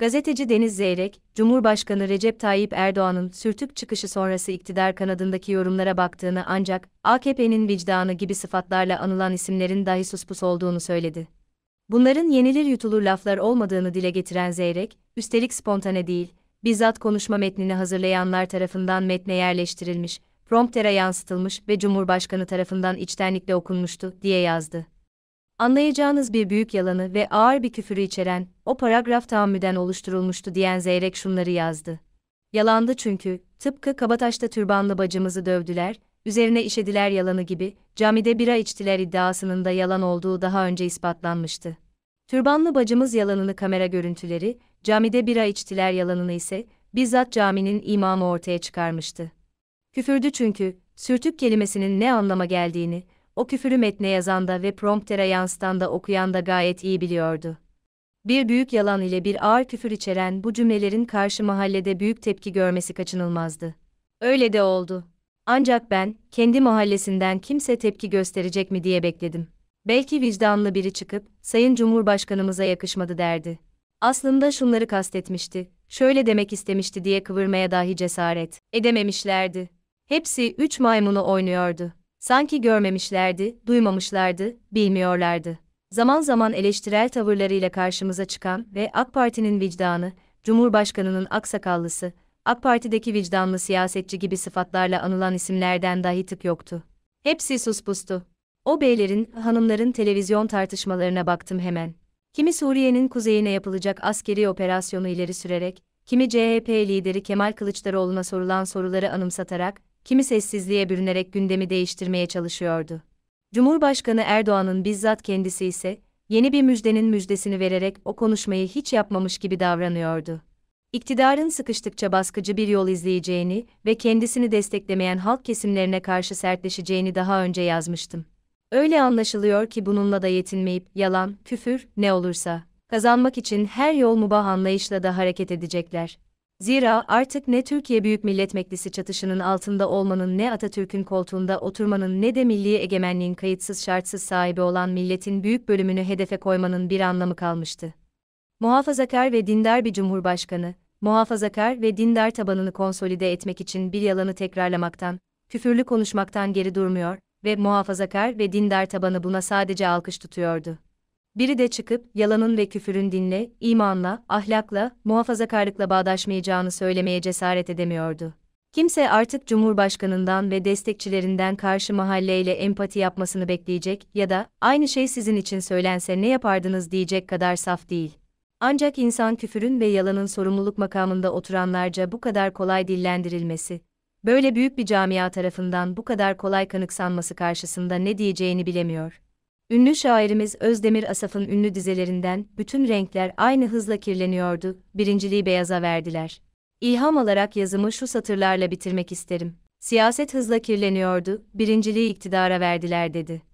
Gazeteci Deniz Zeyrek, Cumhurbaşkanı Recep Tayyip Erdoğan'ın sürtük çıkışı sonrası iktidar kanadındaki yorumlara baktığını ancak AKP'nin vicdanı gibi sıfatlarla anılan isimlerin dahi suspus olduğunu söyledi. Bunların yenilir yutulur laflar olmadığını dile getiren Zeyrek, üstelik spontane değil, bizzat konuşma metnini hazırlayanlar tarafından metne yerleştirilmiş, promptera yansıtılmış ve Cumhurbaşkanı tarafından içtenlikle okunmuştu diye yazdı anlayacağınız bir büyük yalanı ve ağır bir küfürü içeren, o paragraf tahammüden oluşturulmuştu diyen Zeyrek şunları yazdı. Yalandı çünkü, tıpkı Kabataş'ta türbanlı bacımızı dövdüler, üzerine işediler yalanı gibi, camide bira içtiler iddiasının da yalan olduğu daha önce ispatlanmıştı. Türbanlı bacımız yalanını kamera görüntüleri, camide bira içtiler yalanını ise, bizzat caminin imamı ortaya çıkarmıştı. Küfürdü çünkü, sürtük kelimesinin ne anlama geldiğini, o küfürü metne yazan da ve promptere yansıtan da okuyan da gayet iyi biliyordu. Bir büyük yalan ile bir ağır küfür içeren bu cümlelerin karşı mahallede büyük tepki görmesi kaçınılmazdı. Öyle de oldu. Ancak ben, kendi mahallesinden kimse tepki gösterecek mi diye bekledim. Belki vicdanlı biri çıkıp, Sayın Cumhurbaşkanımıza yakışmadı derdi. Aslında şunları kastetmişti, şöyle demek istemişti diye kıvırmaya dahi cesaret edememişlerdi. Hepsi üç maymunu oynuyordu. Sanki görmemişlerdi, duymamışlardı, bilmiyorlardı. Zaman zaman eleştirel tavırlarıyla karşımıza çıkan ve AK Parti'nin vicdanı, Cumhurbaşkanı'nın aksakallısı, AK Parti'deki vicdanlı siyasetçi gibi sıfatlarla anılan isimlerden dahi tık yoktu. Hepsi suspustu. O beylerin, hanımların televizyon tartışmalarına baktım hemen. Kimi Suriye'nin kuzeyine yapılacak askeri operasyonu ileri sürerek, kimi CHP lideri Kemal Kılıçdaroğlu'na sorulan soruları anımsatarak, kimi sessizliğe bürünerek gündemi değiştirmeye çalışıyordu. Cumhurbaşkanı Erdoğan'ın bizzat kendisi ise yeni bir müjdenin müjdesini vererek o konuşmayı hiç yapmamış gibi davranıyordu. İktidarın sıkıştıkça baskıcı bir yol izleyeceğini ve kendisini desteklemeyen halk kesimlerine karşı sertleşeceğini daha önce yazmıştım. Öyle anlaşılıyor ki bununla da yetinmeyip yalan, küfür, ne olursa kazanmak için her yol mubah anlayışla da hareket edecekler. Zira artık ne Türkiye Büyük Millet Meclisi çatışının altında olmanın ne Atatürk'ün koltuğunda oturmanın ne de milli egemenliğin kayıtsız şartsız sahibi olan milletin büyük bölümünü hedefe koymanın bir anlamı kalmıştı. Muhafazakar ve dindar bir cumhurbaşkanı, muhafazakar ve dindar tabanını konsolide etmek için bir yalanı tekrarlamaktan, küfürlü konuşmaktan geri durmuyor ve muhafazakar ve dindar tabanı buna sadece alkış tutuyordu biri de çıkıp yalanın ve küfürün dinle, imanla, ahlakla, muhafazakarlıkla bağdaşmayacağını söylemeye cesaret edemiyordu. Kimse artık Cumhurbaşkanından ve destekçilerinden karşı mahalleyle empati yapmasını bekleyecek ya da aynı şey sizin için söylense ne yapardınız diyecek kadar saf değil. Ancak insan küfürün ve yalanın sorumluluk makamında oturanlarca bu kadar kolay dillendirilmesi, böyle büyük bir camia tarafından bu kadar kolay kanıksanması karşısında ne diyeceğini bilemiyor. Ünlü şairimiz Özdemir Asaf'ın ünlü dizelerinden bütün renkler aynı hızla kirleniyordu, birinciliği beyaza verdiler. İlham alarak yazımı şu satırlarla bitirmek isterim. Siyaset hızla kirleniyordu, birinciliği iktidara verdiler dedi.